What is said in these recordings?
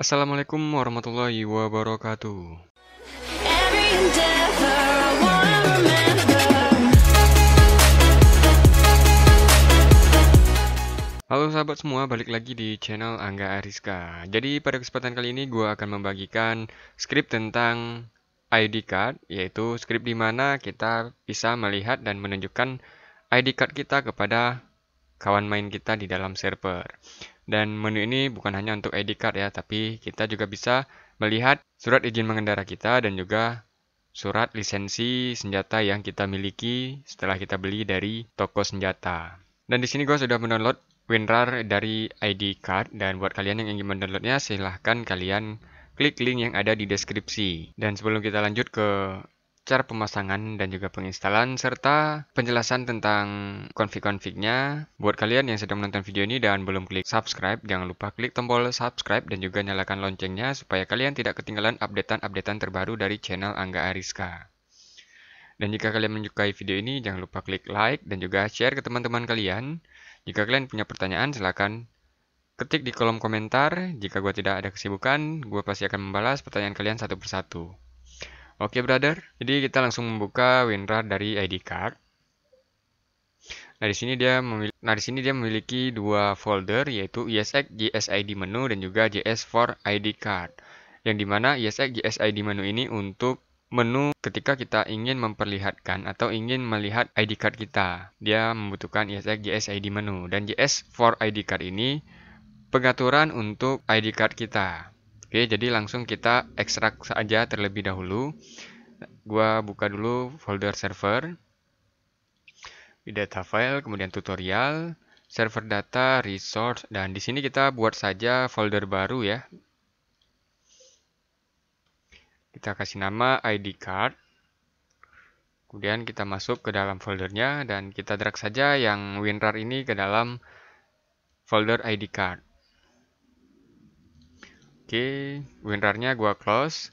Assalamualaikum warahmatullahi wabarakatuh. Halo sahabat semua, balik lagi di channel Angga Ariska. Jadi pada kesempatan kali ini gue akan membagikan skrip tentang ID card, yaitu skrip di mana kita bisa melihat dan menunjukkan ID card kita kepada kawan main kita di dalam server. Dan menu ini bukan hanya untuk ID card ya, tapi kita juga bisa melihat surat izin mengendara kita dan juga surat lisensi senjata yang kita miliki setelah kita beli dari toko senjata. Dan di sini gue sudah mendownload WinRAR dari ID card dan buat kalian yang ingin mendownloadnya silahkan kalian klik link yang ada di deskripsi. Dan sebelum kita lanjut ke cara pemasangan dan juga penginstalan, serta penjelasan tentang config-confignya. Buat kalian yang sedang menonton video ini dan belum klik subscribe, jangan lupa klik tombol subscribe dan juga nyalakan loncengnya supaya kalian tidak ketinggalan updatean-updatean terbaru dari channel Angga Ariska. Dan jika kalian menyukai video ini, jangan lupa klik like dan juga share ke teman-teman kalian. Jika kalian punya pertanyaan, silahkan ketik di kolom komentar. Jika gue tidak ada kesibukan, gue pasti akan membalas pertanyaan kalian satu persatu. Oke, okay, brother. Jadi kita langsung membuka WinRAR dari ID card. Nah, di sini dia memiliki, nah di sini dia memiliki dua folder yaitu ESX GSID menu dan juga JS for ID card. Yang dimana ESX GSID menu ini untuk menu ketika kita ingin memperlihatkan atau ingin melihat ID card kita. Dia membutuhkan ESX GSID menu dan JS for ID card ini pengaturan untuk ID card kita. Oke, jadi langsung kita ekstrak saja terlebih dahulu. Gua buka dulu folder server. Di data file, kemudian tutorial, server data, resource, dan di sini kita buat saja folder baru ya. Kita kasih nama ID card. Kemudian kita masuk ke dalam foldernya dan kita drag saja yang WinRAR ini ke dalam folder ID card. Oke, WinRAR-nya gua close.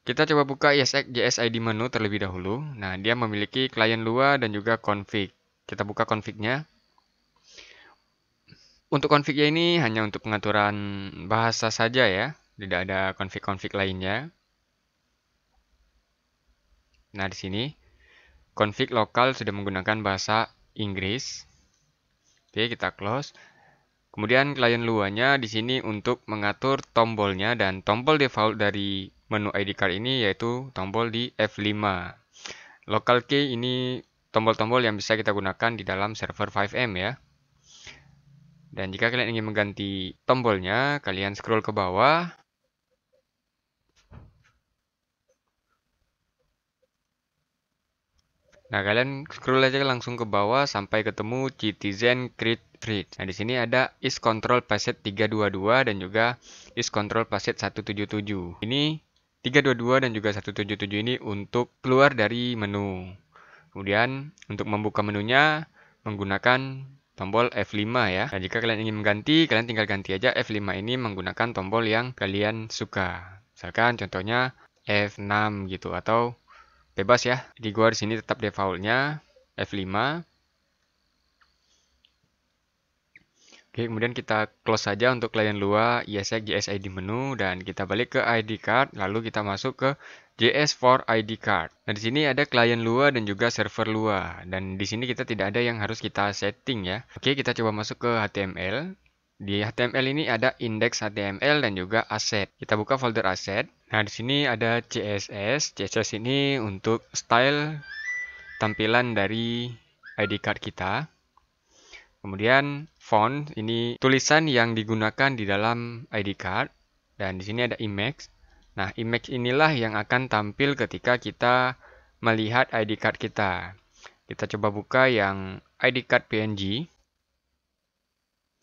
Kita coba buka ESX JSID menu terlebih dahulu. Nah, dia memiliki klien Lua dan juga config. Kita buka config-nya. Untuk config-nya ini hanya untuk pengaturan bahasa saja ya. Tidak ada config-config lainnya. Nah, di sini config lokal sudah menggunakan bahasa Inggris. Oke, kita close. Kemudian klien luarnya di sini untuk mengatur tombolnya dan tombol default dari menu ID card ini yaitu tombol di F5. Local key ini tombol-tombol yang bisa kita gunakan di dalam server 5M ya. Dan jika kalian ingin mengganti tombolnya, kalian scroll ke bawah. Nah, kalian scroll aja langsung ke bawah sampai ketemu Citizen Create read. Nah, di sini ada is control preset 322 dan juga is control preset 177. Ini 322 dan juga 177 ini untuk keluar dari menu. Kemudian untuk membuka menunya menggunakan tombol F5 ya. Nah, jika kalian ingin mengganti, kalian tinggal ganti aja F5 ini menggunakan tombol yang kalian suka. Misalkan contohnya F6 gitu atau bebas ya. Di gua di sini tetap defaultnya F5. Oke, kemudian kita close saja untuk klien luar ISX, JSID e menu, dan kita balik ke ID card, lalu kita masuk ke js for ID card. Nah, di sini ada klien luar dan juga server luar. dan di sini kita tidak ada yang harus kita setting ya. Oke, kita coba masuk ke HTML. Di HTML ini ada index HTML dan juga aset. Kita buka folder aset. Nah, di sini ada CSS. CSS ini untuk style tampilan dari ID card kita. Kemudian font ini tulisan yang digunakan di dalam ID card dan di sini ada image. Nah, image inilah yang akan tampil ketika kita melihat ID card kita. Kita coba buka yang ID card PNG.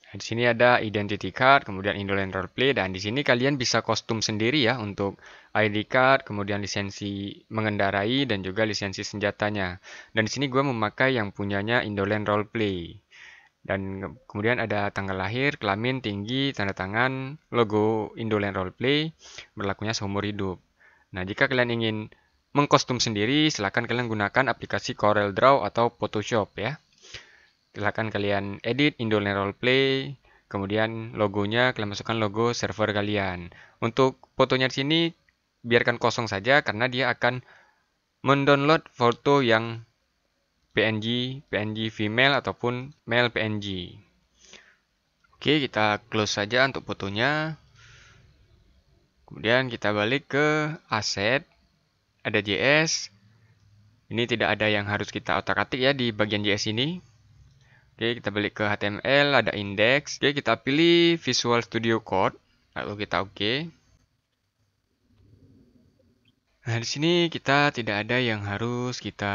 Nah, di sini ada identity card, kemudian Indolent Roleplay dan di sini kalian bisa kostum sendiri ya untuk ID card, kemudian lisensi mengendarai dan juga lisensi senjatanya. Dan di sini gue memakai yang punyanya Indolent Roleplay. Dan kemudian ada tanggal lahir, kelamin, tinggi, tanda tangan, logo Indolent Roleplay, berlakunya seumur hidup. Nah, jika kalian ingin mengkostum sendiri, silahkan kalian gunakan aplikasi Corel Draw atau Photoshop ya. Silahkan kalian edit Indolent Roleplay, kemudian logonya kalian masukkan logo server kalian. Untuk fotonya di sini, biarkan kosong saja karena dia akan mendownload foto yang PNG, PNG female ataupun male PNG. Oke, kita close saja untuk fotonya. Kemudian kita balik ke aset, ada JS. Ini tidak ada yang harus kita otak-atik ya di bagian JS ini. Oke, kita balik ke HTML, ada index. Oke, kita pilih Visual Studio Code, lalu kita oke. Nah, di sini kita tidak ada yang harus kita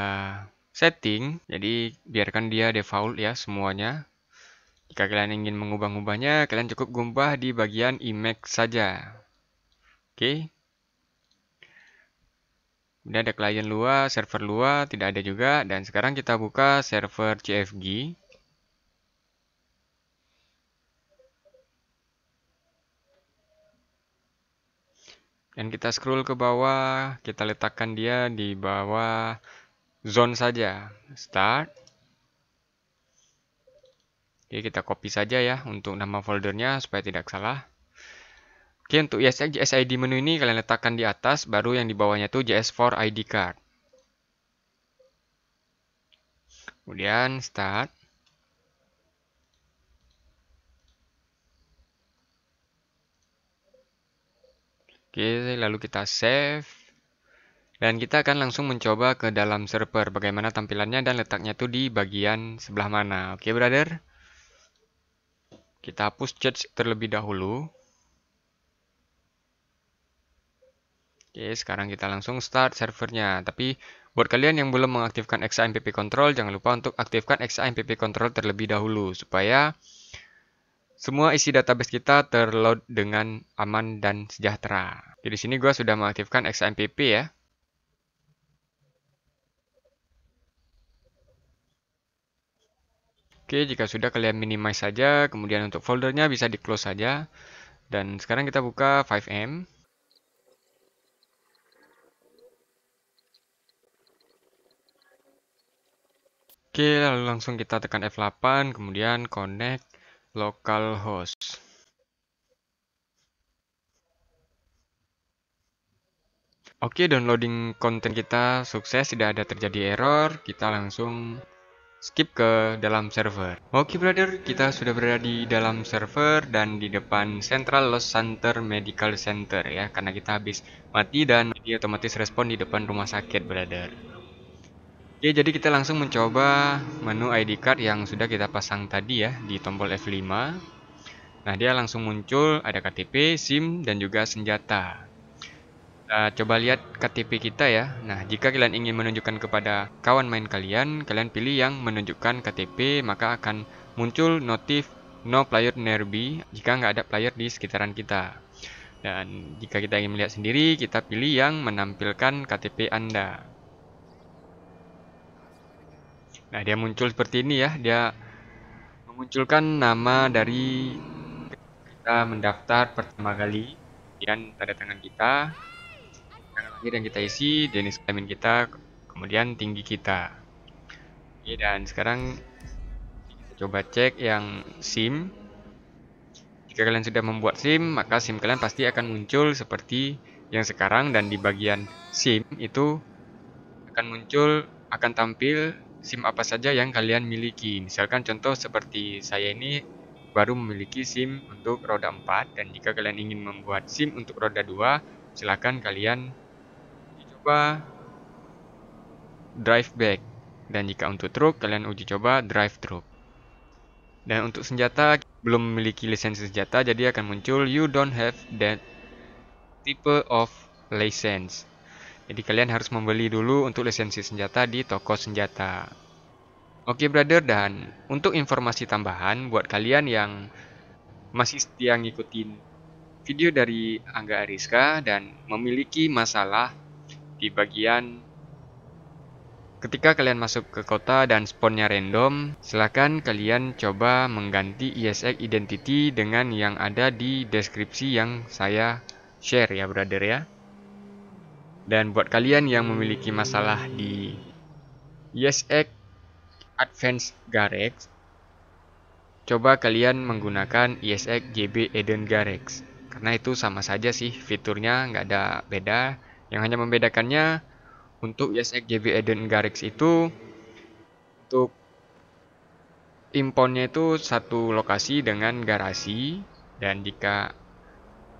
setting, jadi biarkan dia default ya semuanya. Jika kalian ingin mengubah-ubahnya, kalian cukup gumpah di bagian image saja. Oke. Okay. ada klien luar, server luar, tidak ada juga. Dan sekarang kita buka server CFG. Dan kita scroll ke bawah, kita letakkan dia di bawah zone saja. Start. Oke, kita copy saja ya untuk nama foldernya supaya tidak salah. Oke, untuk JSID menu ini kalian letakkan di atas, baru yang di bawahnya itu JS4 ID card. Kemudian start. Oke, lalu kita save. Dan kita akan langsung mencoba ke dalam server bagaimana tampilannya dan letaknya tuh di bagian sebelah mana. Oke, okay, brother. Kita hapus chat terlebih dahulu. Oke, okay, sekarang kita langsung start servernya. Tapi buat kalian yang belum mengaktifkan XAMPP control, jangan lupa untuk aktifkan XAMPP control terlebih dahulu supaya semua isi database kita terload dengan aman dan sejahtera. Jadi sini gue sudah mengaktifkan XAMPP ya. Oke, jika sudah kalian minimize saja, kemudian untuk foldernya bisa di close saja. Dan sekarang kita buka 5M. Oke, lalu langsung kita tekan F8, kemudian connect localhost. Oke, downloading konten kita sukses, tidak ada terjadi error. Kita langsung skip ke dalam server. Oke okay, brother, kita sudah berada di dalam server dan di depan Central Los Center Medical Center ya, karena kita habis mati dan dia otomatis respon di depan rumah sakit brother. Oke, jadi kita langsung mencoba menu ID card yang sudah kita pasang tadi ya di tombol F5. Nah, dia langsung muncul ada KTP, SIM, dan juga senjata kita coba lihat KTP kita ya. Nah, jika kalian ingin menunjukkan kepada kawan main kalian, kalian pilih yang menunjukkan KTP, maka akan muncul notif no player nearby jika nggak ada player di sekitaran kita. Dan jika kita ingin melihat sendiri, kita pilih yang menampilkan KTP Anda. Nah, dia muncul seperti ini ya. Dia memunculkan nama dari kita mendaftar pertama kali, kemudian tanda tangan kita, tanggal lahir yang kita isi jenis kelamin kita kemudian tinggi kita Oke, dan sekarang kita coba cek yang SIM. Jika kalian sudah membuat SIM, maka SIM kalian pasti akan muncul seperti yang sekarang dan di bagian SIM itu akan muncul, akan tampil SIM apa saja yang kalian miliki. Misalkan contoh seperti saya ini baru memiliki SIM untuk roda 4 dan jika kalian ingin membuat SIM untuk roda 2, silakan kalian coba drive back. Dan jika untuk truk, kalian uji coba drive truk. Dan untuk senjata, belum memiliki lisensi senjata, jadi akan muncul you don't have that type of license. Jadi kalian harus membeli dulu untuk lisensi senjata di toko senjata. Oke brother, dan untuk informasi tambahan buat kalian yang masih setia ngikutin video dari Angga Ariska dan memiliki masalah di bagian Ketika kalian masuk ke kota dan spawnnya random, silahkan kalian coba mengganti ISX e Identity dengan yang ada di deskripsi yang saya share ya brother ya. Dan buat kalian yang memiliki masalah di ISX e Advanced Garex, coba kalian menggunakan ISX e GB Eden Garex. Karena itu sama saja sih fiturnya, nggak ada beda yang hanya membedakannya untuk YSX JV Eden Garrix itu untuk imponnya itu satu lokasi dengan garasi dan jika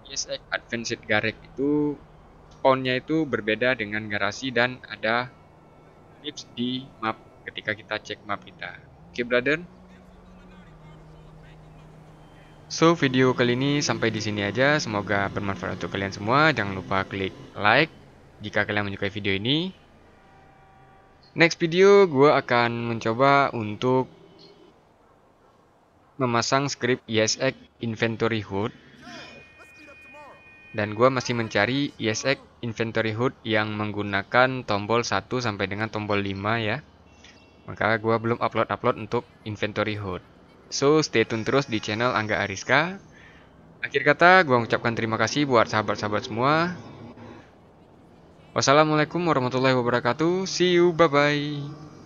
YSX Advanced Garrix itu ponnya itu berbeda dengan garasi dan ada tips di map ketika kita cek map kita. Oke okay, brother. So video kali ini sampai di sini aja. Semoga bermanfaat untuk kalian semua. Jangan lupa klik like, jika kalian menyukai video ini. Next video gue akan mencoba untuk memasang script ESX inventory hood dan gue masih mencari ESX inventory hood yang menggunakan tombol 1 sampai dengan tombol 5 ya maka gue belum upload-upload untuk inventory hood so stay tune terus di channel Angga Ariska akhir kata gue mengucapkan terima kasih buat sahabat-sahabat semua Wassalamualaikum warahmatullahi wabarakatuh. See you, bye-bye.